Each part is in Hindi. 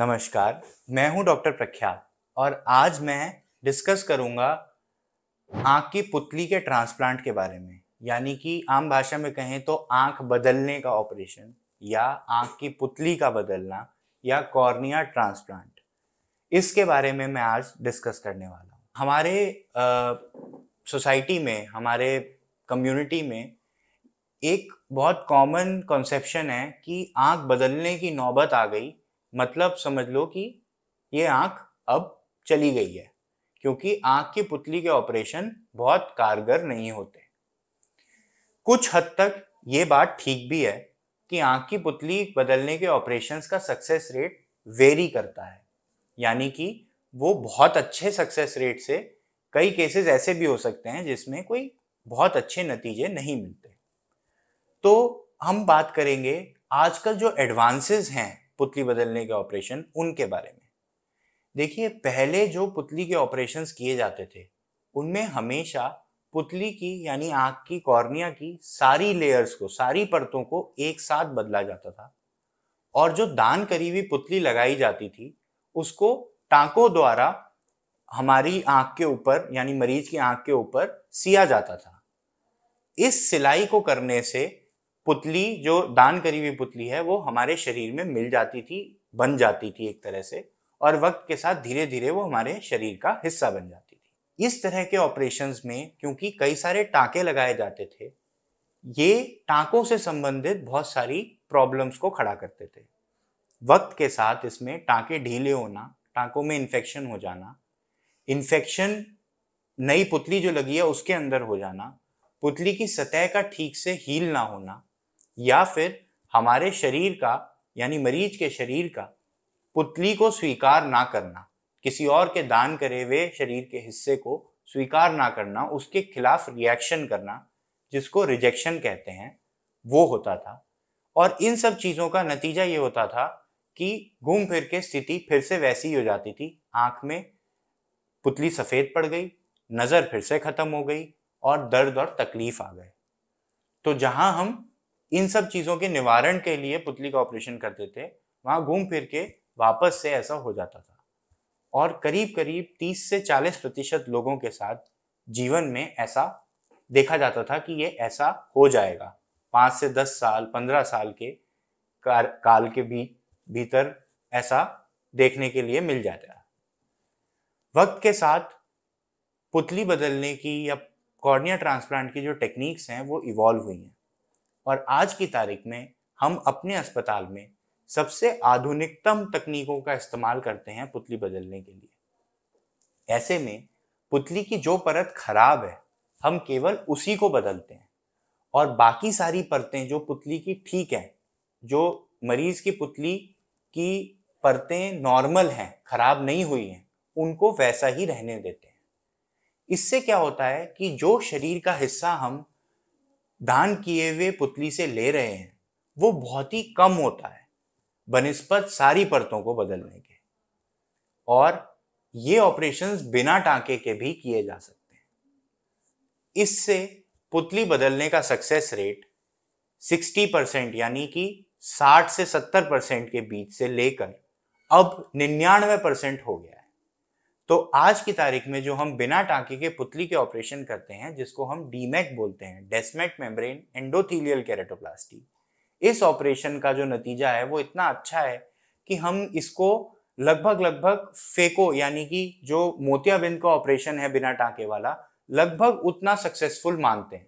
नमस्कार मैं हूं डॉक्टर प्रख्यात और आज मैं डिस्कस करूंगा आँख की पुतली के ट्रांसप्लांट के बारे में यानी कि आम भाषा में कहें तो आँख बदलने का ऑपरेशन या आँख की पुतली का बदलना या कॉर्निया ट्रांसप्लांट इसके बारे में मैं आज डिस्कस करने वाला हूँ हमारे सोसाइटी में हमारे कम्युनिटी में एक बहुत कॉमन कॉन्सेप्शन है कि आँख बदलने की नौबत आ गई मतलब समझ लो कि ये आंख अब चली गई है क्योंकि आंख की पुतली के ऑपरेशन बहुत कारगर नहीं होते कुछ हद तक ये बात ठीक भी है कि आंख की पुतली बदलने के ऑपरेशंस का सक्सेस रेट वेरी करता है यानी कि वो बहुत अच्छे सक्सेस रेट से कई केसेस ऐसे भी हो सकते हैं जिसमें कोई बहुत अच्छे नतीजे नहीं मिलते तो हम बात करेंगे आजकल जो एडवांसेस हैं पुतली बदलने के ऑपरेशन उनके बारे में देखिए पहले जो पुतली के ऑपरेशन किए जाते थे उनमें हमेशा पुतली की यानी आँख की कॉर्निया की सारी लेयर्स को सारी परतों को एक साथ बदला जाता था और जो दान करीबी पुतली लगाई जाती थी उसको टांकों द्वारा हमारी आंख के ऊपर यानी मरीज की आंख के ऊपर सिया जाता था इस सिलाई को करने से पुतली जो दान करी हुई पुतली है वो हमारे शरीर में मिल जाती थी बन जाती थी एक तरह से और वक्त के साथ धीरे धीरे वो हमारे शरीर का हिस्सा बन जाती थी इस तरह के ऑपरेशंस में क्योंकि कई सारे टाँके लगाए जाते थे ये टाँकों से संबंधित बहुत सारी प्रॉब्लम्स को खड़ा करते थे वक्त के साथ इसमें टाँके ढीले होना टाँकों में इन्फेक्शन हो जाना इन्फेक्शन नई पुतली जो लगी है उसके अंदर हो जाना पुतली की सतह का ठीक से हील ना होना या फिर हमारे शरीर का यानी मरीज के शरीर का पुतली को स्वीकार ना करना किसी और के दान करे हुए शरीर के हिस्से को स्वीकार ना करना उसके खिलाफ रिएक्शन करना जिसको रिजेक्शन कहते हैं वो होता था और इन सब चीज़ों का नतीजा ये होता था कि घूम फिर के स्थिति फिर से वैसी हो जाती थी आंख में पुतली सफ़ेद पड़ गई नज़र फिर से ख़त्म हो गई और दर्द और तकलीफ आ गए तो जहां हम इन सब चीज़ों के निवारण के लिए पुतली का ऑपरेशन करते थे वहां घूम फिर के वापस से ऐसा हो जाता था और करीब करीब 30 से 40 प्रतिशत लोगों के साथ जीवन में ऐसा देखा जाता था कि ये ऐसा हो जाएगा पांच से दस साल पंद्रह साल के कार, काल के भी भीतर ऐसा देखने के लिए मिल जाता है वक्त के साथ पुतली बदलने की या कॉर्निया ट्रांसप्लांट की जो टेक्निक्स हैं वो इवॉल्व हुई हैं और आज की तारीख में हम अपने अस्पताल में सबसे आधुनिकतम तकनीकों का इस्तेमाल करते हैं पुतली बदलने के लिए ऐसे में पुतली की जो परत खराब है हम केवल उसी को बदलते हैं और बाकी सारी परतें जो पुतली की ठीक हैं जो मरीज की पुतली की परतें नॉर्मल हैं खराब नहीं हुई हैं उनको वैसा ही रहने देते हैं इससे क्या होता है कि जो शरीर का हिस्सा हम दान किए हुए पुतली से ले रहे हैं वो बहुत ही कम होता है बनस्पत सारी परतों को बदलने के और ये ऑपरेशंस बिना टांके के भी किए जा सकते हैं इससे पुतली बदलने का सक्सेस रेट 60 परसेंट यानी कि 60 से 70 परसेंट के बीच से लेकर अब 99 परसेंट हो गया तो आज की तारीख में जो हम बिना टांके के पुतली के ऑपरेशन करते हैं जिसको हम डीमैक बोलते हैं डेस्मेट मेम्ब्रेन एंडोथीलियल कैरेटोप्लास्टी इस ऑपरेशन का जो नतीजा है वो इतना अच्छा है कि हम इसको लगभग लगभग फेको यानी कि जो मोतियाबिंद का ऑपरेशन है बिना टांके वाला लगभग उतना सक्सेसफुल मानते हैं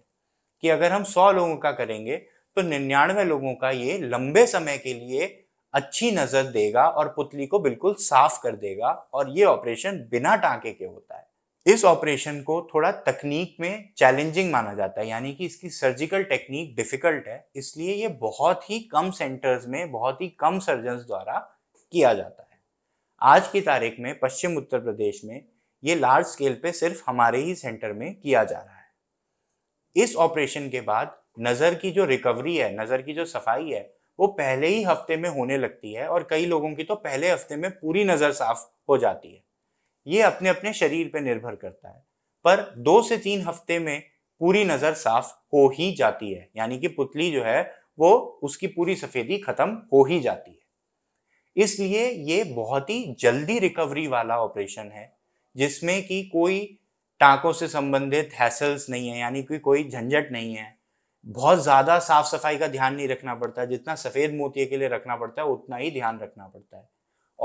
कि अगर हम सौ लोगों का करेंगे तो निन्यानवे लोगों का ये लंबे समय के लिए अच्छी नजर देगा और पुतली को बिल्कुल साफ कर देगा और ये ऑपरेशन बिना टांके के होता है इस ऑपरेशन को थोड़ा तकनीक में चैलेंजिंग माना जाता है यानी कि इसकी सर्जिकल टेक्निक डिफिकल्ट है इसलिए ये बहुत ही कम सेंटर्स में बहुत ही कम सर्जन द्वारा किया जाता है आज की तारीख में पश्चिम उत्तर प्रदेश में ये लार्ज स्केल पे सिर्फ हमारे ही सेंटर में किया जा रहा है इस ऑपरेशन के बाद नज़र की जो रिकवरी है नज़र की जो सफाई है वो पहले ही हफ्ते में होने लगती है और कई लोगों की तो पहले हफ्ते में पूरी नज़र साफ हो जाती है ये अपने अपने शरीर पर निर्भर करता है पर दो से तीन हफ्ते में पूरी नज़र साफ हो ही जाती है यानी कि पुतली जो है वो उसकी पूरी सफ़ेदी ख़त्म हो ही जाती है इसलिए ये बहुत ही जल्दी रिकवरी वाला ऑपरेशन है जिसमें कि कोई टाँकों से संबंधित हैसल्स नहीं है यानी कि कोई झंझट नहीं है बहुत ज़्यादा साफ सफाई का ध्यान नहीं रखना पड़ता है जितना सफ़ेद मोती के लिए रखना पड़ता है उतना ही ध्यान रखना पड़ता है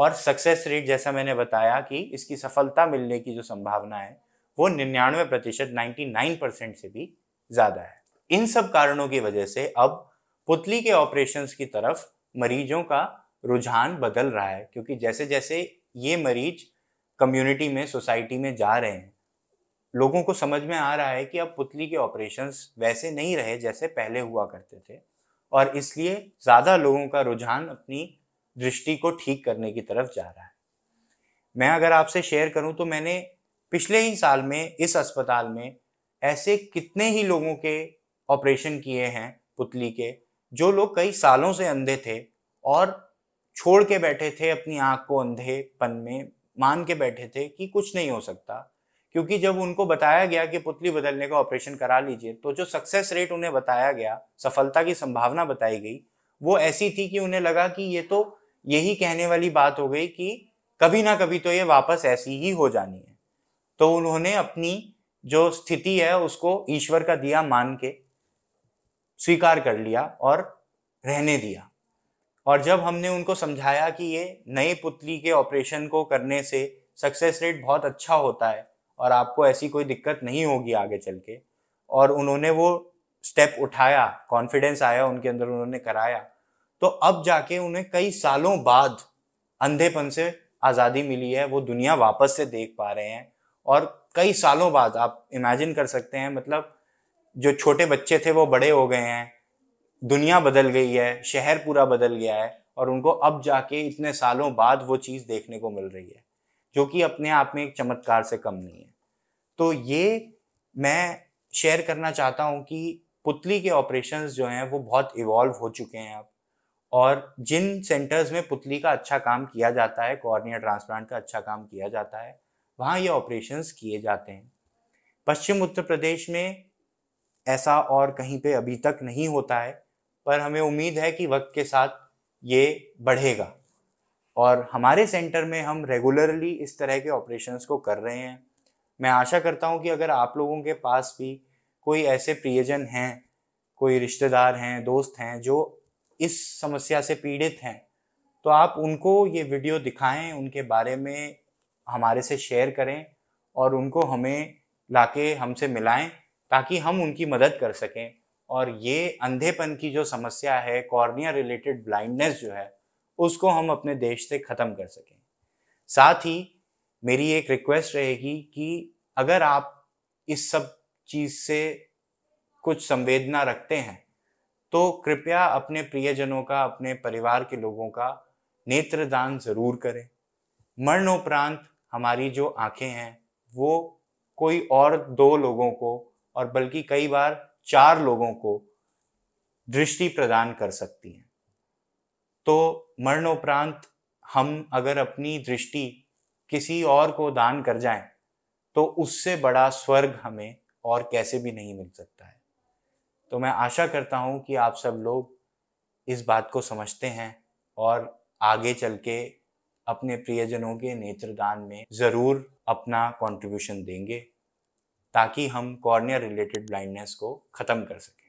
और सक्सेस रेट जैसा मैंने बताया कि इसकी सफलता मिलने की जो संभावना है वो निन्यानवे प्रतिशत नाइन्टी परसेंट से भी ज़्यादा है इन सब कारणों की वजह से अब पुतली के ऑपरेशन की तरफ मरीजों का रुझान बदल रहा है क्योंकि जैसे जैसे ये मरीज कम्युनिटी में सोसाइटी में जा रहे हैं लोगों को समझ में आ रहा है कि अब पुतली के ऑपरेशंस वैसे नहीं रहे जैसे पहले हुआ करते थे और इसलिए ज़्यादा लोगों का रुझान अपनी दृष्टि को ठीक करने की तरफ जा रहा है मैं अगर आपसे शेयर करूं तो मैंने पिछले ही साल में इस अस्पताल में ऐसे कितने ही लोगों के ऑपरेशन किए हैं पुतली के जो लोग कई सालों से अंधे थे और छोड़ के बैठे थे अपनी आँख को अंधेपन में मान के बैठे थे कि कुछ नहीं हो सकता क्योंकि जब उनको बताया गया कि पुतली बदलने का ऑपरेशन करा लीजिए तो जो सक्सेस रेट उन्हें बताया गया सफलता की संभावना बताई गई वो ऐसी थी कि उन्हें लगा कि ये तो यही कहने वाली बात हो गई कि कभी ना कभी तो ये वापस ऐसी ही हो जानी है तो उन्होंने अपनी जो स्थिति है उसको ईश्वर का दिया मान के स्वीकार कर लिया और रहने दिया और जब हमने उनको समझाया कि ये नए पुतली के ऑपरेशन को करने से सक्सेस रेट बहुत अच्छा होता है और आपको ऐसी कोई दिक्कत नहीं होगी आगे चल के और उन्होंने वो स्टेप उठाया कॉन्फिडेंस आया उनके अंदर उन्होंने कराया तो अब जाके उन्हें कई सालों बाद अंधेपन से आज़ादी मिली है वो दुनिया वापस से देख पा रहे हैं और कई सालों बाद आप इमेजिन कर सकते हैं मतलब जो छोटे बच्चे थे वो बड़े हो गए हैं दुनिया बदल गई है शहर पूरा बदल गया है और उनको अब जाके इतने सालों बाद वो चीज़ देखने को मिल रही है जो कि अपने आप में एक चमत्कार से कम नहीं है तो ये मैं शेयर करना चाहता हूँ कि पुतली के ऑपरेशंस जो हैं वो बहुत इवॉल्व हो चुके हैं अब और जिन सेंटर्स में पुतली का अच्छा काम किया जाता है कॉर्निया ट्रांसप्लांट का अच्छा काम किया जाता है वहाँ ये ऑपरेशंस किए जाते हैं पश्चिम उत्तर प्रदेश में ऐसा और कहीं पे अभी तक नहीं होता है पर हमें उम्मीद है कि वक्त के साथ ये बढ़ेगा और हमारे सेंटर में हम रेगुलरली इस तरह के ऑपरेशंस को कर रहे हैं मैं आशा करता हूँ कि अगर आप लोगों के पास भी कोई ऐसे प्रियजन हैं कोई रिश्तेदार हैं दोस्त हैं जो इस समस्या से पीड़ित हैं तो आप उनको ये वीडियो दिखाएं उनके बारे में हमारे से शेयर करें और उनको हमें लाके हमसे मिलाएं ताकि हम उनकी मदद कर सकें और ये अंधेपन की जो समस्या है कॉर्निया रिलेटेड ब्लाइंडनेस जो है उसको हम अपने देश से ख़त्म कर सकें साथ ही मेरी एक रिक्वेस्ट रहेगी कि अगर आप इस सब चीज़ से कुछ संवेदना रखते हैं तो कृपया अपने प्रियजनों का अपने परिवार के लोगों का नेत्रदान ज़रूर करें मरणोपरांत हमारी जो आंखें हैं वो कोई और दो लोगों को और बल्कि कई बार चार लोगों को दृष्टि प्रदान कर सकती हैं तो मरणोपरांत हम अगर अपनी दृष्टि किसी और को दान कर जाए तो उससे बड़ा स्वर्ग हमें और कैसे भी नहीं मिल सकता है तो मैं आशा करता हूँ कि आप सब लोग इस बात को समझते हैं और आगे चल के अपने प्रियजनों के नेत्रदान में ज़रूर अपना कंट्रीब्यूशन देंगे ताकि हम कॉर्निया रिलेटेड ब्लाइंडनेस को ख़त्म कर सकें